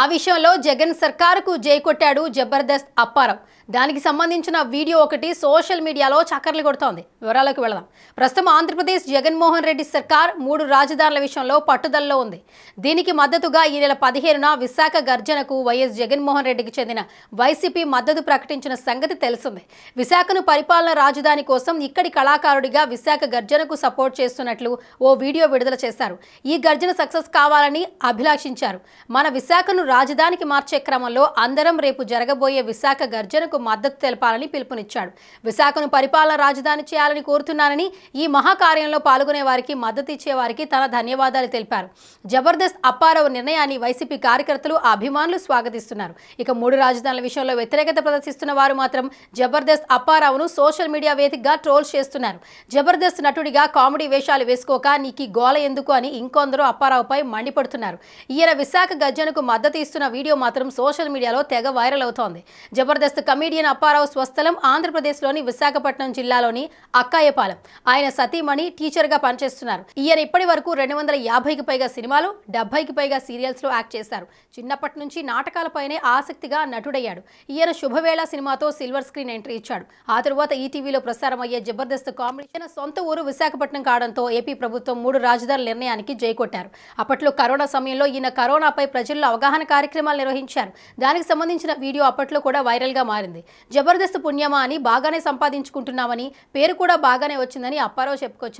ఆ విషయంలో జగన్ సర్కారుకు జై కొట్టాడు జబర్దస్త్ అప్పారం దానికి సంబంధించిన వీడియో ఒకటి సోషల్ మీడియాలో చక్కర్లు కొడుతోంది వివరాలకు వెళదాం ప్రస్తుతం ఆంధ్రప్రదేశ్ జగన్మోహన్ రెడ్డి సర్కార్ మూడు రాజధానుల విషయంలో పట్టుదలలో ఉంది దీనికి మద్దతుగా ఈ నెల పదిహేనున విశాఖ గర్జనకు వైఎస్ జగన్మోహన్ రెడ్డికి చెందిన వైసీపీ మద్దతు ప్రకటించిన సంగతి తెలిసిందే విశాఖను పరిపాలన రాజధాని కోసం ఇక్కడి కళాకారుడిగా విశాఖ గర్జనకు సపోర్ట్ చేస్తున్నట్లు ఓ వీడియో విడుదల చేశారు ఈ గర్జన సక్సెస్ కావాలని అభిలాషించారు మన విశాఖను కర్నూలు రాజధానికి మార్చే క్రమంలో అందరం రేపు జరగబోయే విశాఖ గర్జనకు మద్దతు తెలపాలని పిలుపునిచ్చాడు విశాఖను పరిపాలన రాజధాని చేయాలని కోరుతున్నానని ఈ మహాకార్యంలో పాల్గొనే వారికి మద్దతు ఇచ్చే వారికి తన ధన్యవాదాలు తెలిపారు జబర్దస్త్ అప్పారావు నిర్ణయాన్ని వైసీపీ కార్యకర్తలు అభిమానులు స్వాగతిస్తున్నారు ఇక మూడు రాజధానుల విషయంలో వ్యతిరేకత ప్రదర్శిస్తున్న వారు మాత్రం జబర్దస్త్ అప్పారావును సోషల్ మీడియా వేదికగా ట్రోల్ చేస్తున్నారు జబర్దస్త్ నటుడిగా కామెడీ వేషాలు వేసుకోక నీకు గోల ఎందుకు అని ఇంకొందరు అప్పారావుపై మండిపడుతున్నారు ఈయన విశాఖ గర్జనకు మద్దతు తీస్తున్న వీడియో మాత్రం సోషల్ మీడియాలో తెగ వైరల్ అవుతోంది జబర్దస్త్ కమీడియన్ అప్పారావు స్వస్థలం ఆంధ్రప్రదేశ్లోని విశాఖపట్నం జిల్లాలోని అక్కాయపాలెం ఆయన సతీమణి టీచర్గా పనిచేస్తున్నారు ఈయన ఇప్పటి వరకు రెండు వందల యాభైకి పైగా సినిమాలు డెబ్బైకి పైగా సీరియల్స్లో యాక్ట్ చేశారు చిన్నప్పటి నుంచి నాటకాలపైనే ఆసక్తిగా నటుడయ్యాడు ఈయన శుభవేళ సినిమాతో సిల్వర్ స్క్రీన్ ఎంట్రీ ఇచ్చాడు ఆ తరువాత ఈటీవీలో ప్రసారమయ్యే జబర్దస్త్ కాంబినేషన్ సొంత ఊరు విశాఖపట్నం కావడంతో ఏపీ ప్రభుత్వం మూడు రాజధాని నిర్ణయానికి జయకొట్టారు అప్పట్లో కరోనా సమయంలో ఈయన కరోనాపై ప్రజల్లో అవగాహన అన్నదాన కార్యక్రమాలు నిర్వహించారు దానికి సంబంధించిన వీడియో అప్పట్లో కూడా వైరల్గా మారింది జబర్దస్త్ పుణ్యమా అని బాగానే సంపాదించుకుంటున్నామని పేరు కూడా బాగానే వచ్చిందని అప్పారావు చెప్పుకొచ్చారు